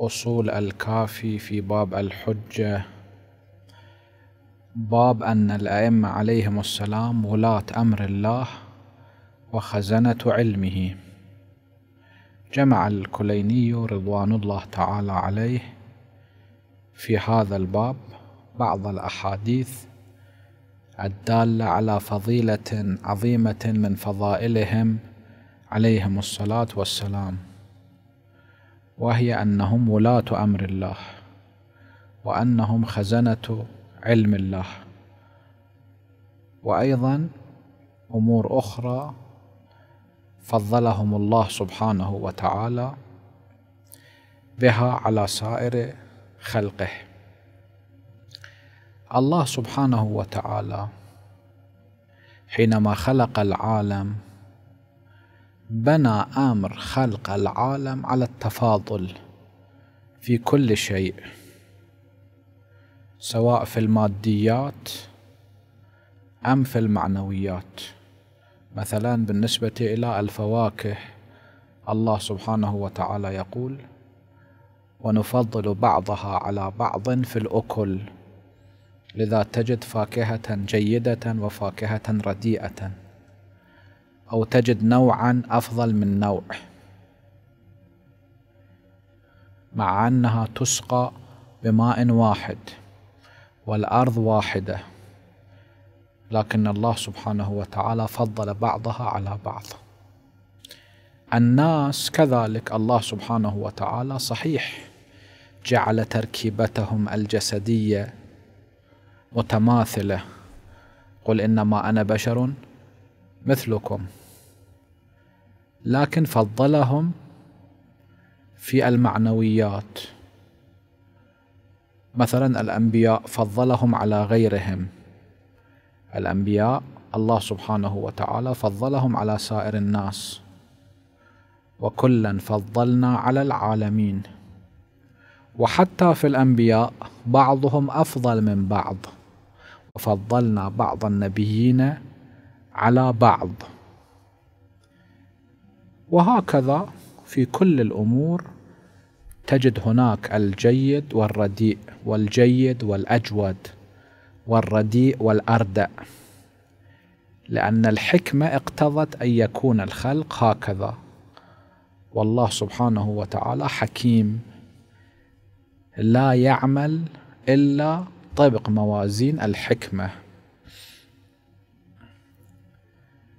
أصول الكافي في باب الحجة باب أن الأئمة عليهم السلام ولاة أمر الله وخزنة علمه جمع الكليني رضوان الله تعالى عليه في هذا الباب بعض الأحاديث الدالة على فضيلة عظيمة من فضائلهم عليهم الصلاة والسلام وهي أنهم ولاة أمر الله وأنهم خزنة علم الله وأيضا أمور أخرى فضلهم الله سبحانه وتعالى بها على سائر خلقه الله سبحانه وتعالى حينما خلق العالم بنى آمر خلق العالم على التفاضل في كل شيء سواء في الماديات أم في المعنويات مثلا بالنسبة إلى الفواكه الله سبحانه وتعالى يقول ونفضل بعضها على بعض في الأكل لذا تجد فاكهة جيدة وفاكهة رديئة أو تجد نوعا أفضل من نوع مع أنها تسقى بماء واحد والأرض واحدة لكن الله سبحانه وتعالى فضل بعضها على بعض الناس كذلك الله سبحانه وتعالى صحيح جعل تركيبتهم الجسدية متماثلة قل إنما أنا بشر مثلكم لكن فضلهم في المعنويات مثلا الانبياء فضلهم على غيرهم الانبياء الله سبحانه وتعالى فضلهم على سائر الناس وكلا فضلنا على العالمين وحتى في الانبياء بعضهم افضل من بعض وفضلنا بعض النبيين على بعض وهكذا في كل الأمور تجد هناك الجيد والرديء والجيد والأجود والرديء والأردأ لأن الحكمة اقتضت أن يكون الخلق هكذا والله سبحانه وتعالى حكيم لا يعمل إلا طبق موازين الحكمة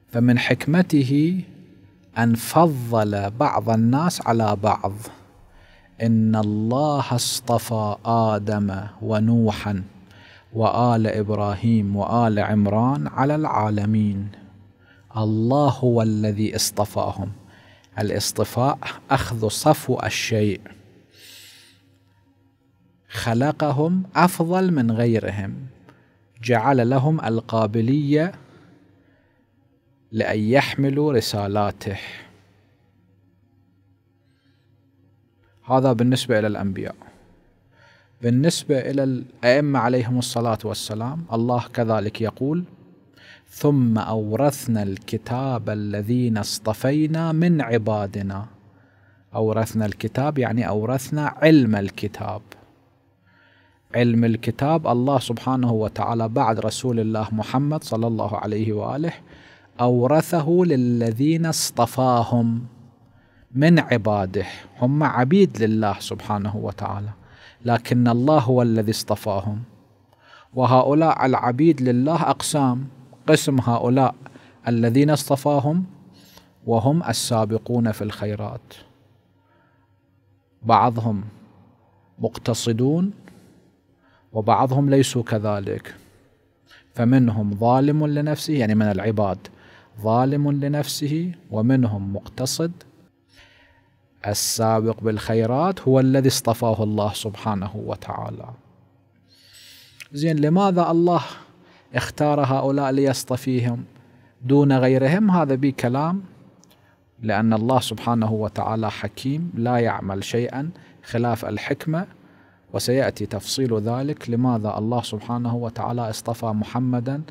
فمن حكمته أن فضل بعض الناس على بعض إن الله اصطفى آدم ونوحا وآل إبراهيم وآل عمران على العالمين الله هو الذي اصطفاهم الاصطفاء أخذ صفو الشيء خلقهم أفضل من غيرهم جعل لهم القابلية لأن يحملوا رسالاته هذا بالنسبة إلى الأنبياء بالنسبة إلى الأئمة عليهم الصلاة والسلام الله كذلك يقول ثم أورثنا الكتاب الذين اصطفينا من عبادنا أورثنا الكتاب يعني أورثنا علم الكتاب علم الكتاب الله سبحانه وتعالى بعد رسول الله محمد صلى الله عليه وآله أورثه للذين اصطفاهم من عباده هم عبيد لله سبحانه وتعالى لكن الله هو الذي اصطفاهم وهؤلاء العبيد لله أقسام قسم هؤلاء الذين اصطفاهم وهم السابقون في الخيرات بعضهم مقتصدون وبعضهم ليسوا كذلك فمنهم ظالم لنفسه يعني من العباد ظالم لنفسه ومنهم مقتصد السابق بالخيرات هو الذي اصطفاه الله سبحانه وتعالى زين لماذا الله اختار هؤلاء ليصطفيهم دون غيرهم هذا بي كلام لأن الله سبحانه وتعالى حكيم لا يعمل شيئا خلاف الحكمة وسيأتي تفصيل ذلك لماذا الله سبحانه وتعالى اصطفى محمدا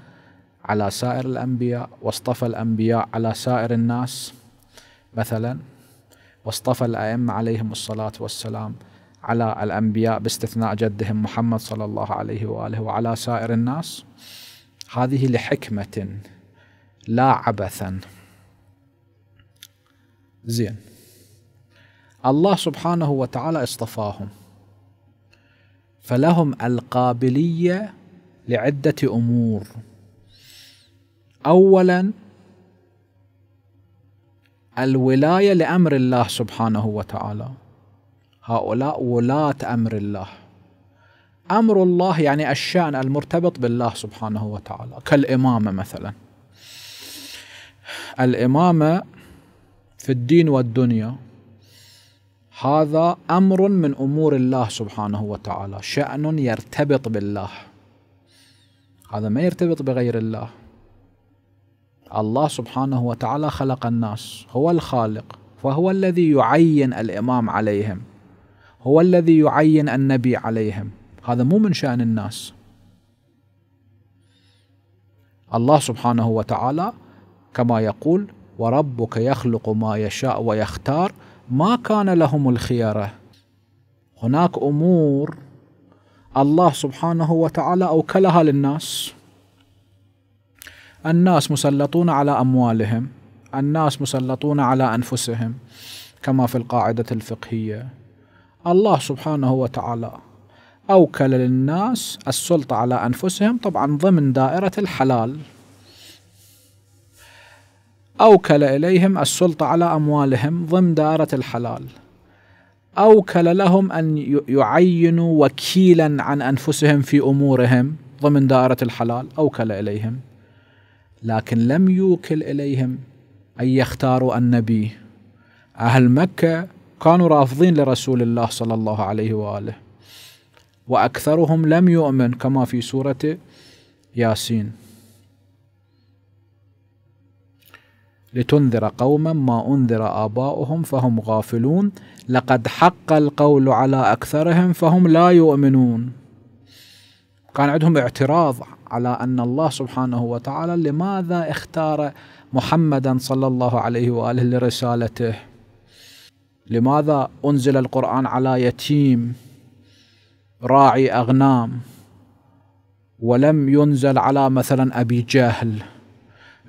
على سائر الأنبياء واصطفى الأنبياء على سائر الناس مثلا واصطفى الأئمة عليهم الصلاة والسلام على الأنبياء باستثناء جدهم محمد صلى الله عليه وآله وعلى سائر الناس هذه لحكمة لا عبثا زين الله سبحانه وتعالى اصطفاهم فلهم القابلية لعدة أمور اولا الولايه لامر الله سبحانه وتعالى هؤلاء ولاه امر الله امر الله يعني الشان المرتبط بالله سبحانه وتعالى كالامامه مثلا الامامه في الدين والدنيا هذا امر من امور الله سبحانه وتعالى شان يرتبط بالله هذا ما يرتبط بغير الله الله سبحانه وتعالى خلق الناس هو الخالق فهو الذي يعين الإمام عليهم هو الذي يعين النبي عليهم هذا مو من شأن الناس الله سبحانه وتعالى كما يقول وربك يخلق ما يشاء ويختار ما كان لهم الخيارة هناك أمور الله سبحانه وتعالى أوكلها للناس الناس مسلطون على أموالهم الناس مسلطون على أنفسهم كما في القاعدة الفقهية الله سبحانه وتعالى أوكل للناس السلطة على أنفسهم طبعا ضمن دائرة الحلال أوكل إليهم السلطة على أموالهم ضمن دائرة الحلال أوكل لهم أن يعينوا وكيلا عن أنفسهم في أمورهم ضمن دائرة الحلال أوكل إليهم لكن لم يوكل إليهم أن يختاروا النبي أهل مكة كانوا رافضين لرسول الله صلى الله عليه وآله وأكثرهم لم يؤمن كما في سورة ياسين لتنذر قوما ما أنذر آباؤهم فهم غافلون لقد حق القول على أكثرهم فهم لا يؤمنون كان عندهم اعتراض على أن الله سبحانه وتعالى لماذا اختار محمدا صلى الله عليه وآله لرسالته لماذا أنزل القرآن على يتيم راعي أغنام ولم ينزل على مثلا أبي جهل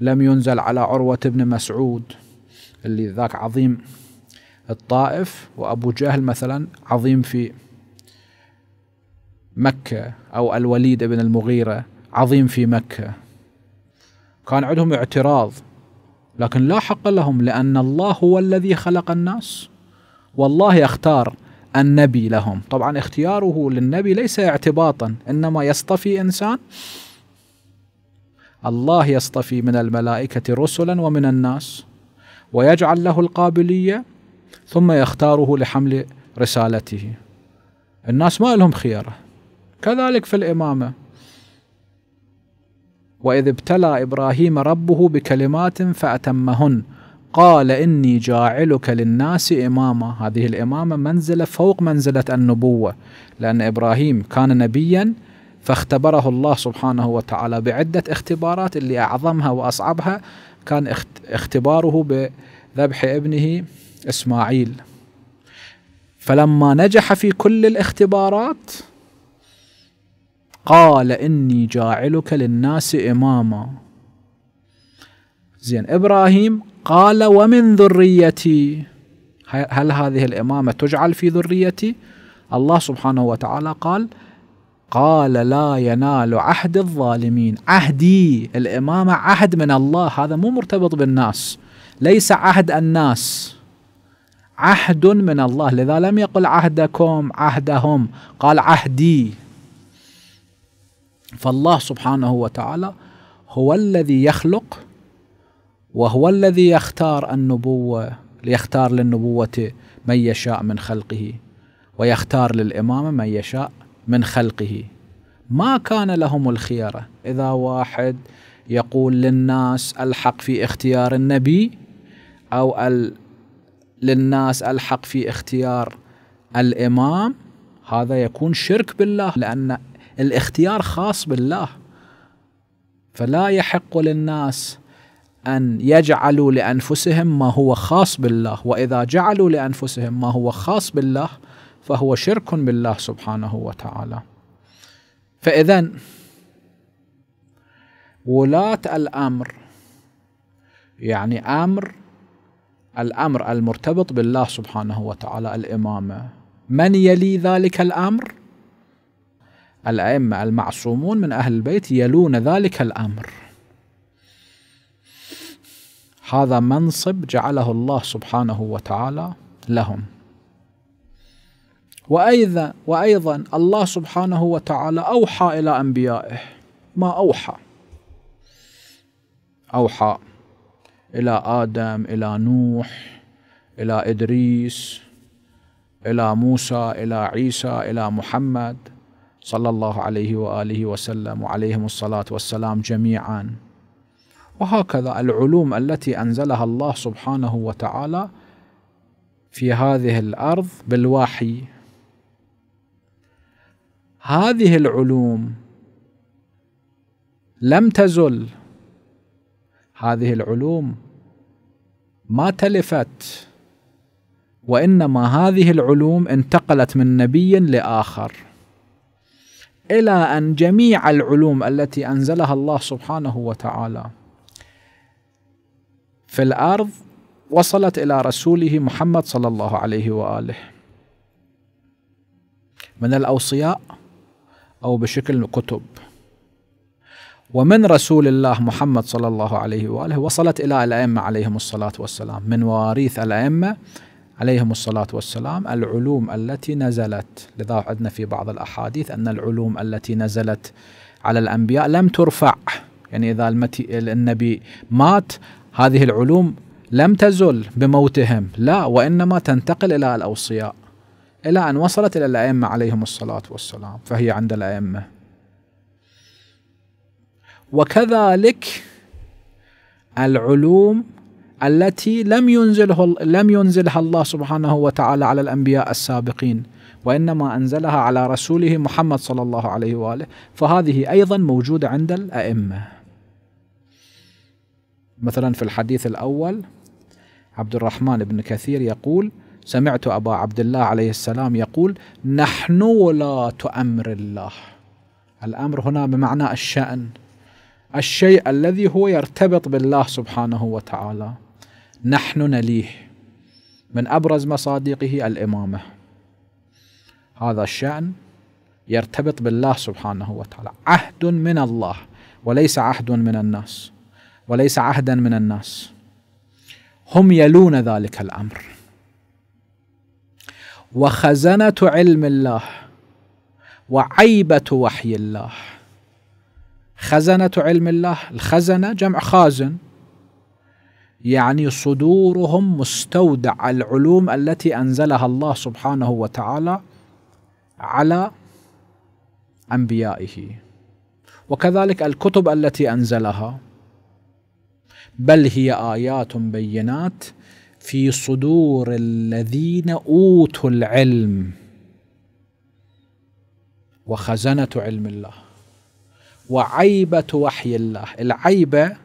لم ينزل على عروة بن مسعود اللي ذاك عظيم الطائف وأبو جهل مثلا عظيم في مكة أو الوليد بن المغيرة عظيم في مكة كان عندهم اعتراض لكن لا حق لهم لأن الله هو الذي خلق الناس والله اختار النبي لهم طبعا اختياره للنبي ليس اعتباطا إنما يصطفي إنسان الله يصطفي من الملائكة رسلا ومن الناس ويجعل له القابلية ثم يختاره لحمل رسالته الناس ما لهم خيره كذلك في الإمامة واذ ابتلى ابراهيم ربه بكلمات فاتمهن قال اني جاعلك للناس اماما هذه الامامه منزله فوق منزله النبوه لان ابراهيم كان نبيا فاختبره الله سبحانه وتعالى بعده اختبارات اللي اعظمها واصعبها كان اختباره بذبح ابنه اسماعيل فلما نجح في كل الاختبارات قال إني جاعلك للناس إماما زين إبراهيم قال ومن ذريتي هل هذه الإمامة تجعل في ذريتي الله سبحانه وتعالى قال قال لا ينال عهد الظالمين عهدي الإمامة عهد من الله هذا مو مرتبط بالناس ليس عهد الناس عهد من الله لذا لم يقل عهدكم عهدهم قال عهدي فالله سبحانه وتعالى هو الذي يخلق وهو الذي يختار النبوة ليختار للنبوة من يشاء من خلقه ويختار للإمامة من يشاء من خلقه ما كان لهم الخيرة إذا واحد يقول للناس الحق في اختيار النبي أو ال... للناس الحق في اختيار الإمام هذا يكون شرك بالله لأن الاختيار خاص بالله فلا يحق للناس ان يجعلوا لانفسهم ما هو خاص بالله واذا جعلوا لانفسهم ما هو خاص بالله فهو شرك بالله سبحانه وتعالى فاذا ولاه الامر يعني امر الامر المرتبط بالله سبحانه وتعالى الامامه من يلي ذلك الامر الأئمة المعصومون من أهل البيت يلون ذلك الأمر هذا منصب جعله الله سبحانه وتعالى لهم وأيضا وأيضا الله سبحانه وتعالى أوحى إلى أنبيائه ما أوحى أوحى إلى آدم إلى نوح إلى إدريس إلى موسى إلى عيسى إلى محمد صلى الله عليه وآله وسلم وعليهم الصلاة والسلام جميعا وهكذا العلوم التي أنزلها الله سبحانه وتعالى في هذه الأرض بالوحي هذه العلوم لم تزل هذه العلوم ما تلفت وانما هذه العلوم انتقلت من نبي لاخر الى ان جميع العلوم التي انزلها الله سبحانه وتعالى في الارض وصلت الى رسوله محمد صلى الله عليه واله من الاوصياء او بشكل كتب ومن رسول الله محمد صلى الله عليه واله وصلت الى الائمه عليهم الصلاه والسلام من مواريث الائمه عليهم الصلاة والسلام العلوم التي نزلت لذا عدنا في بعض الأحاديث أن العلوم التي نزلت على الأنبياء لم ترفع يعني إذا النبي مات هذه العلوم لم تزل بموتهم لا وإنما تنتقل إلى الأوصياء إلى أن وصلت إلى الأئمة عليهم الصلاة والسلام فهي عند الأئمة وكذلك العلوم التي لم ينزله لم ينزلها الله سبحانه وتعالى على الانبياء السابقين وانما انزلها على رسوله محمد صلى الله عليه واله فهذه ايضا موجوده عند الائمه مثلا في الحديث الاول عبد الرحمن بن كثير يقول سمعت ابا عبد الله عليه السلام يقول نحن ولاة امر الله الامر هنا بمعنى الشان الشيء الذي هو يرتبط بالله سبحانه وتعالى نحن نليه من أبرز مصادقه الإمامة هذا الشأن يرتبط بالله سبحانه وتعالى عهد من الله وليس عهد من الناس وليس عهدا من الناس هم يلون ذلك الأمر وخزنة علم الله وعيبة وحي الله خزنة علم الله الخزنة جمع خازن يعني صدورهم مستودع العلوم التي انزلها الله سبحانه وتعالى على انبيائه وكذلك الكتب التي انزلها بل هي ايات بينات في صدور الذين اوتوا العلم وخزنه علم الله وعيبه وحي الله العيبه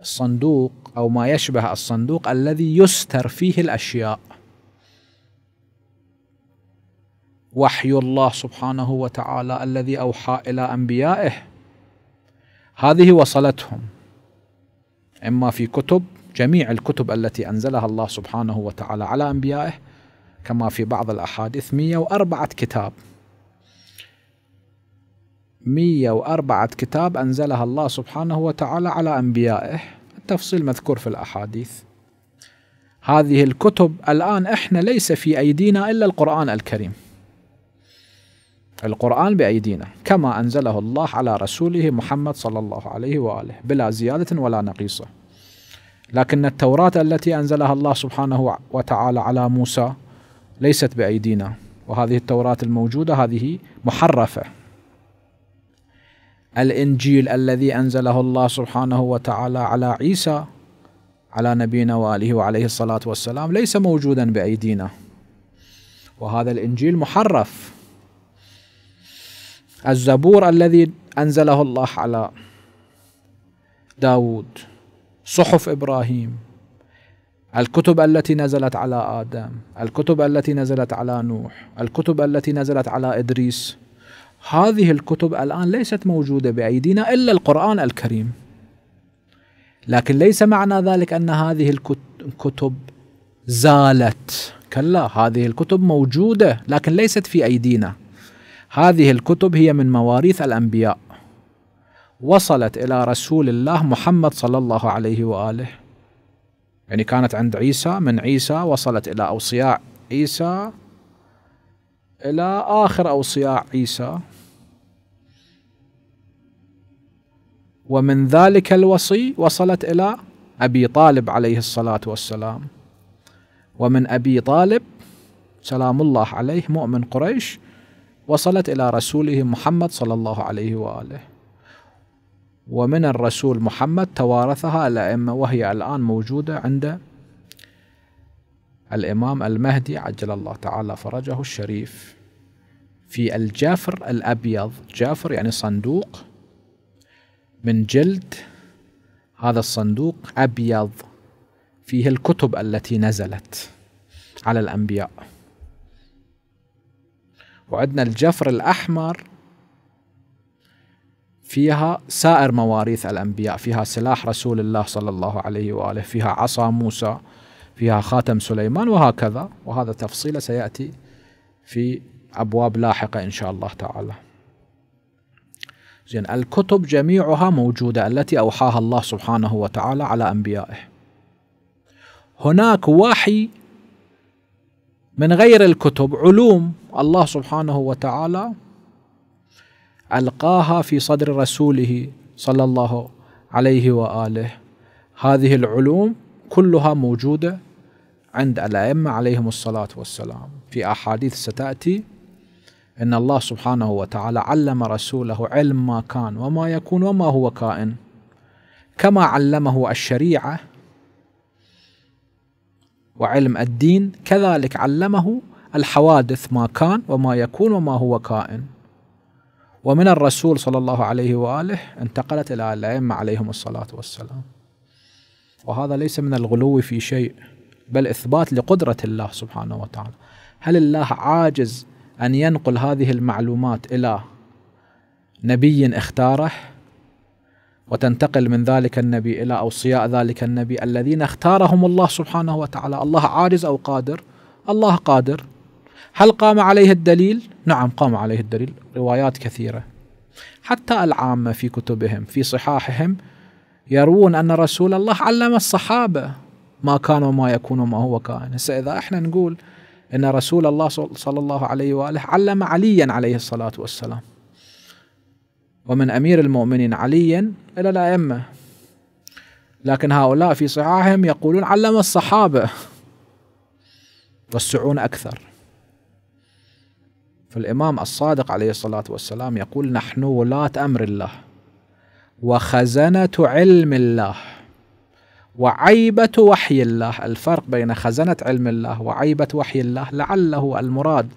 الصندوق أو ما يشبه الصندوق الذي يستر فيه الأشياء وحي الله سبحانه وتعالى الذي أوحى إلى أنبيائه هذه وصلتهم إما في كتب جميع الكتب التي أنزلها الله سبحانه وتعالى على أنبيائه كما في بعض الأحاديث 104 كتاب 104 كتاب أنزلها الله سبحانه وتعالى على أنبيائه التفصيل مذكور في الأحاديث هذه الكتب الآن إحنا ليس في أيدينا إلا القرآن الكريم القرآن بأيدينا كما أنزله الله على رسوله محمد صلى الله عليه وآله بلا زيادة ولا نقيصة لكن التوراة التي أنزلها الله سبحانه وتعالى على موسى ليست بأيدينا وهذه التوراة الموجودة هذه محرفة الانجيل الذي انزله الله سبحانه وتعالى على عيسى على نبينا واله وعليه الصلاه والسلام ليس موجودا بايدينا وهذا الانجيل محرف الزبور الذي انزله الله على داود صحف ابراهيم الكتب التي نزلت على ادم الكتب التي نزلت على نوح الكتب التي نزلت على ادريس هذه الكتب الآن ليست موجودة بأيدينا إلا القرآن الكريم لكن ليس معنى ذلك أن هذه الكتب زالت كلا هذه الكتب موجودة لكن ليست في أيدينا هذه الكتب هي من مواريث الأنبياء وصلت إلى رسول الله محمد صلى الله عليه وآله يعني كانت عند عيسى من عيسى وصلت إلى أوصياء عيسى إلى آخر أوصياء عيسى ومن ذلك الوصي وصلت إلى أبي طالب عليه الصلاة والسلام ومن أبي طالب سلام الله عليه مؤمن قريش وصلت إلى رسوله محمد صلى الله عليه وآله ومن الرسول محمد توارثها الأئمة وهي الآن موجودة عند الإمام المهدي عجل الله تعالى فرجه الشريف في الجافر الأبيض جافر يعني صندوق من جلد هذا الصندوق أبيض فيه الكتب التي نزلت على الأنبياء وعندنا الجفر الأحمر فيها سائر مواريث الأنبياء فيها سلاح رسول الله صلى الله عليه وآله فيها عصا موسى فيها خاتم سليمان وهكذا وهذا تفصيل سيأتي في أبواب لاحقة إن شاء الله تعالى زين الكتب جميعها موجودة التي أوحاها الله سبحانه وتعالى على أنبيائه هناك وحي من غير الكتب علوم الله سبحانه وتعالى ألقاها في صدر رسوله صلى الله عليه وآله هذه العلوم كلها موجودة عند الأئمة عليهم الصلاة والسلام في أحاديث ستأتي أن الله سبحانه وتعالى علم رسوله علم ما كان وما يكون وما هو كائن كما علمه الشريعة وعلم الدين كذلك علمه الحوادث ما كان وما يكون وما هو كائن ومن الرسول صلى الله عليه وآله انتقلت إلى الأئمة عليهم الصلاة والسلام وهذا ليس من الغلو في شيء بل إثبات لقدرة الله سبحانه وتعالى هل الله عاجز أن ينقل هذه المعلومات إلى نبي اختاره وتنتقل من ذلك النبي إلى أوصياء ذلك النبي الذين اختارهم الله سبحانه وتعالى الله عاجز أو قادر الله قادر هل قام عليه الدليل؟ نعم قام عليه الدليل روايات كثيرة حتى العامة في كتبهم في صحاحهم يروون أن رسول الله علم الصحابة ما كان وما يكون وما هو كائن هسه إذا إحنا نقول أن رسول الله صلى الله عليه وآله علم عليا عليه الصلاة والسلام ومن أمير المؤمنين عليا إلى الأئمة لكن هؤلاء في صحاحهم يقولون علم الصحابة والسعون أكثر فالإمام الصادق عليه الصلاة والسلام يقول نحن ولاة أمر الله وخزنة علم الله وعيبة وحي الله الفرق بين خزنة علم الله وعيبة وحي الله لعله المراد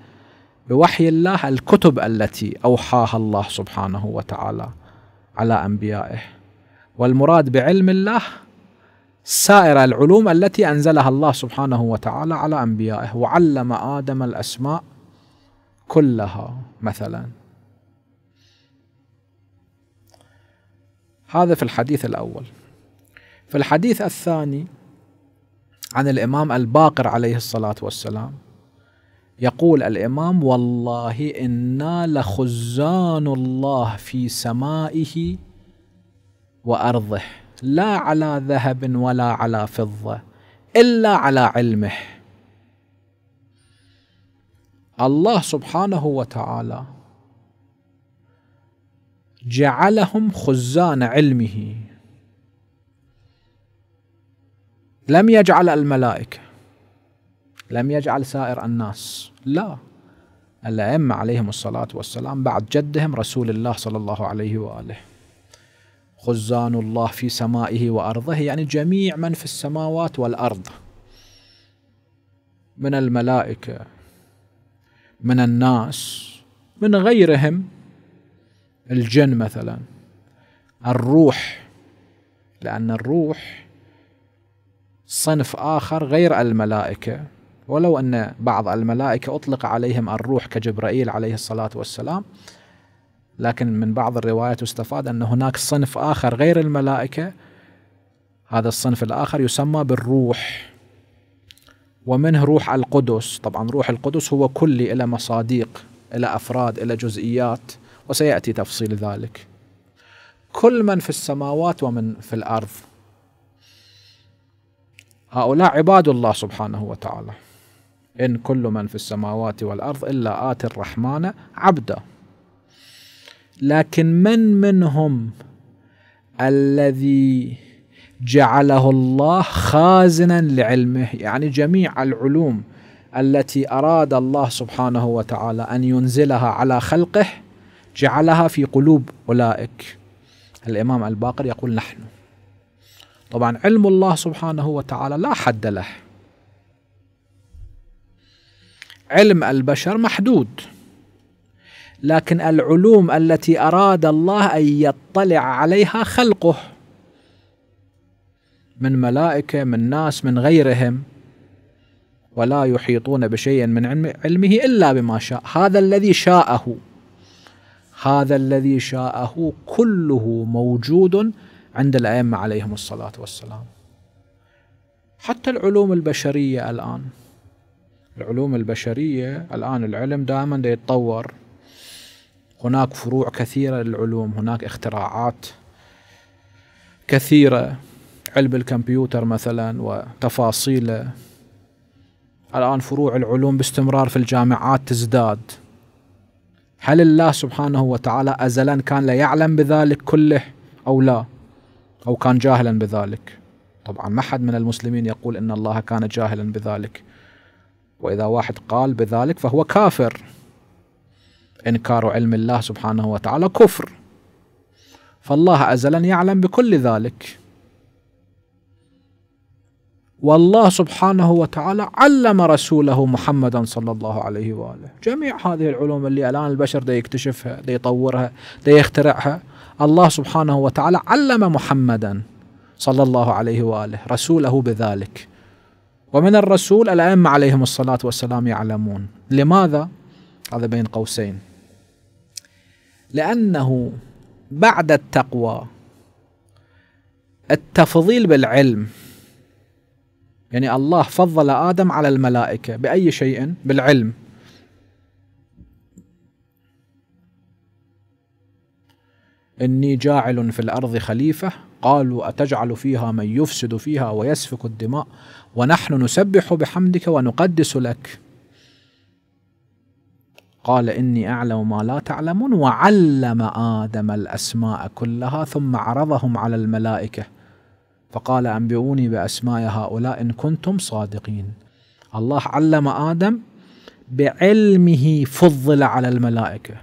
بوحي الله الكتب التي أوحاها الله سبحانه وتعالى على أنبيائه والمراد بعلم الله سائر العلوم التي أنزلها الله سبحانه وتعالى على أنبيائه وعلم آدم الأسماء كلها مثلاً هذا في الحديث الأول في الحديث الثاني عن الإمام الباقر عليه الصلاة والسلام يقول الإمام والله إنا لخزان الله في سمائه وأرضه لا على ذهب ولا على فضة إلا على علمه الله سبحانه وتعالى جعلهم خزان علمه لم يجعل الملائكه لم يجعل سائر الناس لا الائمه عليهم الصلاه والسلام بعد جدهم رسول الله صلى الله عليه واله خزان الله في سمائه وارضه يعني جميع من في السماوات والارض من الملائكه من الناس من غيرهم الجن مثلا الروح لأن الروح صنف آخر غير الملائكة ولو أن بعض الملائكة أطلق عليهم الروح كجبرائيل عليه الصلاة والسلام لكن من بعض الروايات استفاد أن هناك صنف آخر غير الملائكة هذا الصنف الآخر يسمى بالروح ومنه روح القدس طبعا روح القدس هو كلي إلى مصاديق إلى أفراد إلى جزئيات وسياتي تفصيل ذلك كل من في السماوات ومن في الارض هؤلاء عباد الله سبحانه وتعالى ان كل من في السماوات والارض الا اتي الرحمن عبدا لكن من منهم الذي جعله الله خازنا لعلمه يعني جميع العلوم التي اراد الله سبحانه وتعالى ان ينزلها على خلقه جعلها في قلوب أولئك الإمام الباقر يقول نحن طبعا علم الله سبحانه وتعالى لا حد له علم البشر محدود لكن العلوم التي أراد الله أن يطلع عليها خلقه من ملائكة من ناس من غيرهم ولا يحيطون بشيء من علمه إلا بما شاء هذا الذي شاءه هذا الذي شاءه كله موجود عند الأئمة عليهم الصلاة والسلام حتى العلوم البشرية الآن العلوم البشرية الآن العلم دائما دا يتطور هناك فروع كثيرة للعلوم هناك اختراعات كثيرة علم الكمبيوتر مثلا وتفاصيله الآن فروع العلوم باستمرار في الجامعات تزداد هل الله سبحانه وتعالى أزلا كان لا يعلم بذلك كله أو لا أو كان جاهلا بذلك طبعا ما حد من المسلمين يقول إن الله كان جاهلا بذلك وإذا واحد قال بذلك فهو كافر إنكار علم الله سبحانه وتعالى كفر فالله أزلا يعلم بكل ذلك والله سبحانه وتعالى علم رسوله محمدا صلى الله عليه واله جميع هذه العلوم اللي الان البشر ده يكتشفها ده يطورها ده يخترعها الله سبحانه وتعالى علم محمدا صلى الله عليه واله رسوله بذلك ومن الرسول الائمه عليهم الصلاه والسلام يعلمون لماذا هذا بين قوسين لانه بعد التقوى التفضيل بالعلم يعني الله فضل آدم على الملائكة بأي شيء بالعلم إني جاعل في الأرض خليفة قالوا أتجعل فيها من يفسد فيها ويسفك الدماء ونحن نسبح بحمدك ونقدس لك قال إني أعلم ما لا تعلمون وعلم آدم الأسماء كلها ثم عرضهم على الملائكة فقال أنبئوني بأسماء هؤلاء إن كنتم صادقين الله علم آدم بعلمه فضل على الملائكة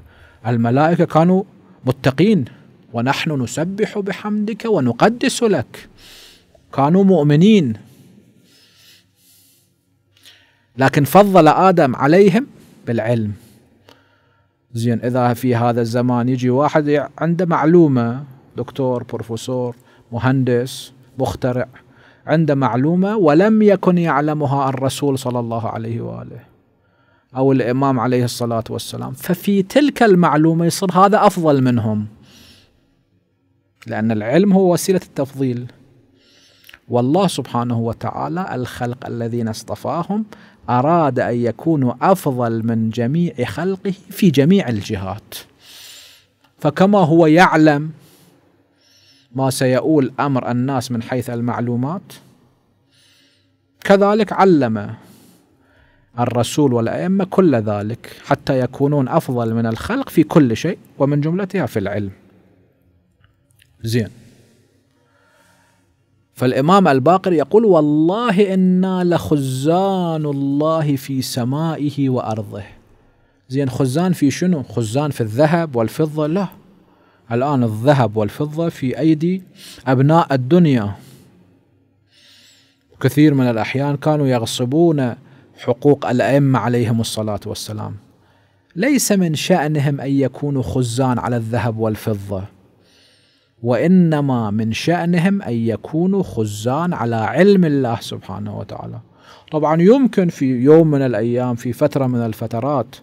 الملائكة كانوا متقين ونحن نسبح بحمدك ونقدس لك كانوا مؤمنين لكن فضل آدم عليهم بالعلم زين إذا في هذا الزمان يجي واحد عنده معلومة دكتور بروفيسور مهندس مخترع عند معلومة ولم يكن يعلمها الرسول صلى الله عليه وآله أو الإمام عليه الصلاة والسلام ففي تلك المعلومة يصير هذا أفضل منهم لأن العلم هو وسيلة التفضيل والله سبحانه وتعالى الخلق الذين اصطفاهم أراد أن يكونوا أفضل من جميع خلقه في جميع الجهات فكما هو يعلم ما سيؤول امر الناس من حيث المعلومات كذلك علم الرسول والائمه كل ذلك حتى يكونون افضل من الخلق في كل شيء ومن جملتها في العلم زين فالامام الباقر يقول والله انا لخزان الله في سمائه وارضه زين خزان في شنو خزان في الذهب والفضه لا الآن الذهب والفضة في أيدي أبناء الدنيا كثير من الأحيان كانوا يغصبون حقوق الأئمة عليهم الصلاة والسلام ليس من شأنهم أن يكونوا خزان على الذهب والفضة وإنما من شأنهم أن يكونوا خزان على علم الله سبحانه وتعالى طبعا يمكن في يوم من الأيام في فترة من الفترات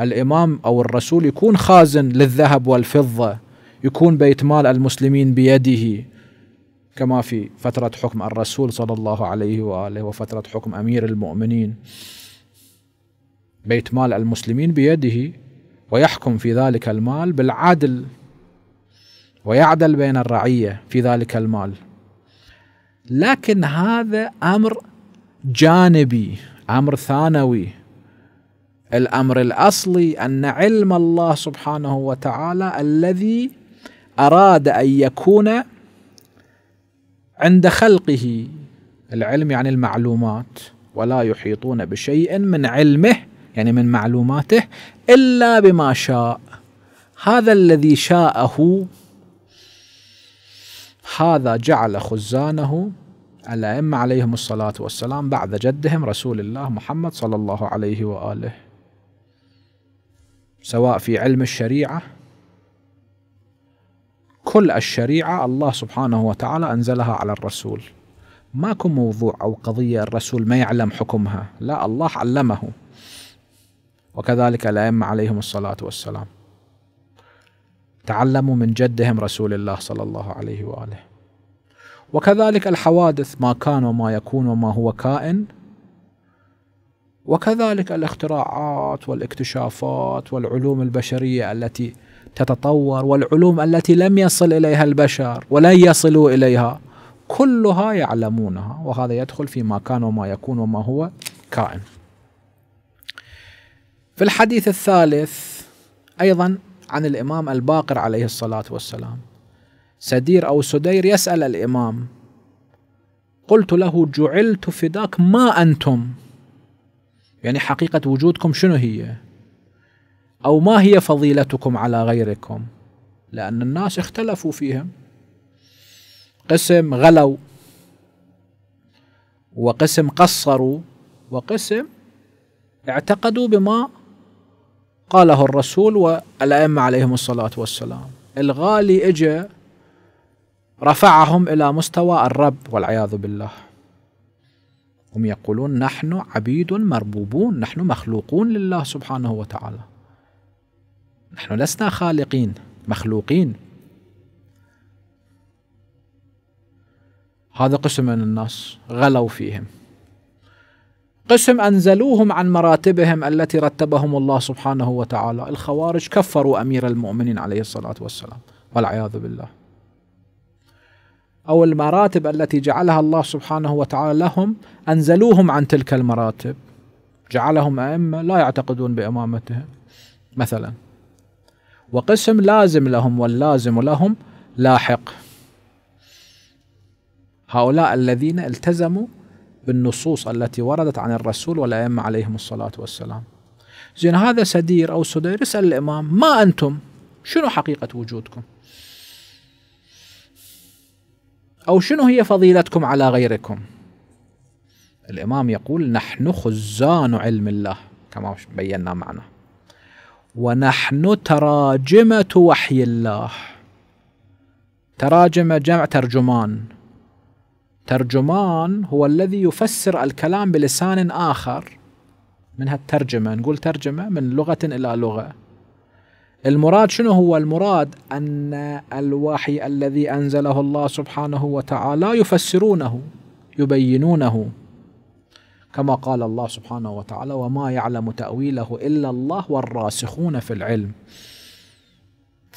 الإمام أو الرسول يكون خازن للذهب والفضة يكون بيت مال المسلمين بيده كما في فترة حكم الرسول صلى الله عليه وآله وفترة حكم أمير المؤمنين بيت مال المسلمين بيده ويحكم في ذلك المال بالعدل ويعدل بين الرعية في ذلك المال لكن هذا أمر جانبي أمر ثانوي الأمر الأصلي أن علم الله سبحانه وتعالى الذي أراد أن يكون عند خلقه العلم يعني المعلومات ولا يحيطون بشيء من علمه يعني من معلوماته إلا بما شاء هذا الذي شاءه هذا جعل خزانه الأئمة عليهم الصلاة والسلام بعد جدهم رسول الله محمد صلى الله عليه وآله سواء في علم الشريعة كل الشريعة الله سبحانه وتعالى أنزلها على الرسول ماكو موضوع أو قضية الرسول ما يعلم حكمها لا الله علمه وكذلك الأئمة عليهم الصلاة والسلام تعلموا من جدهم رسول الله صلى الله عليه وآله وكذلك الحوادث ما كان وما يكون وما هو كائن وكذلك الاختراعات والاكتشافات والعلوم البشرية التي تتطور والعلوم التي لم يصل اليها البشر ولن يصلوا اليها كلها يعلمونها وهذا يدخل في ما كان وما يكون وما هو كائن. في الحديث الثالث ايضا عن الامام الباقر عليه الصلاه والسلام. سدير او سدير يسال الامام قلت له جعلت فداك ما انتم يعني حقيقه وجودكم شنو هي؟ أو ما هي فضيلتكم على غيركم لأن الناس اختلفوا فيهم قسم غلوا وقسم قصروا وقسم اعتقدوا بما قاله الرسول والأئمة عليهم الصلاة والسلام الغالي إجا رفعهم إلى مستوى الرب والعياذ بالله هم يقولون نحن عبيد مربوبون نحن مخلوقون لله سبحانه وتعالى نحن لسنا خالقين مخلوقين هذا قسم من الناس غلوا فيهم قسم أنزلوهم عن مراتبهم التي رتبهم الله سبحانه وتعالى الخوارج كفروا أمير المؤمنين عليه الصلاة والسلام والعياذ بالله أو المراتب التي جعلها الله سبحانه وتعالى لهم أنزلوهم عن تلك المراتب جعلهم أئمة لا يعتقدون بإمامتهم مثلا وقسم لازم لهم واللازم لهم لاحق هؤلاء الذين التزموا بالنصوص التي وردت عن الرسول والأئمة عليهم الصلاة والسلام زين هذا سدير أو سدير اسأل الإمام ما أنتم شنو حقيقة وجودكم أو شنو هي فضيلتكم على غيركم الإمام يقول نحن خزان علم الله كما بينا معنا ونحن تراجمة وحي الله تراجمة جمع ترجمان ترجمان هو الذي يفسر الكلام بلسان آخر من هالترجمة نقول ترجمة من لغة إلى لغة المراد شنو هو المراد أن الوحي الذي أنزله الله سبحانه وتعالى يفسرونه يبينونه كما قال الله سبحانه وتعالى وما يعلم تأويله إلا الله والراسخون في العلم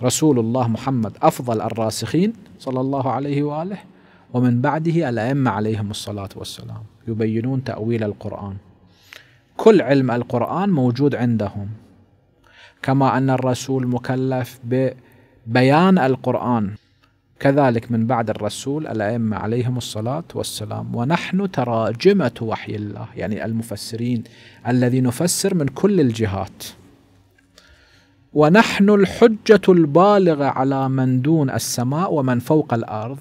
رسول الله محمد أفضل الراسخين صلى الله عليه وآله ومن بعده الأئمة عليهم الصلاة والسلام يبينون تأويل القرآن كل علم القرآن موجود عندهم كما أن الرسول مكلف ببيان القرآن كذلك من بعد الرسول الأئمة عليهم الصلاة والسلام ونحن تراجمة وحي الله يعني المفسرين الذي نفسر من كل الجهات ونحن الحجة البالغة على من دون السماء ومن فوق الأرض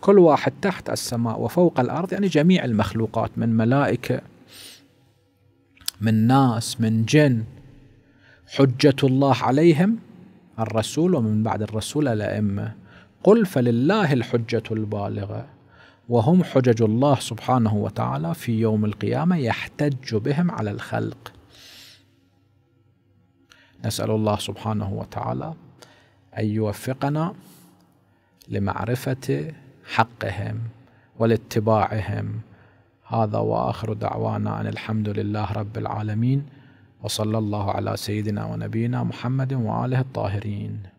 كل واحد تحت السماء وفوق الأرض يعني جميع المخلوقات من ملائكة من ناس من جن حجة الله عليهم الرسول ومن بعد الرسول الأئمة قل فلله الحجة البالغة وهم حجج الله سبحانه وتعالى في يوم القيامة يحتج بهم على الخلق نسأل الله سبحانه وتعالى أن يوفقنا لمعرفة حقهم ولاتباعهم هذا واخر دعوانا ان الحمد لله رب العالمين وصلى الله على سيدنا ونبينا محمد واله الطاهرين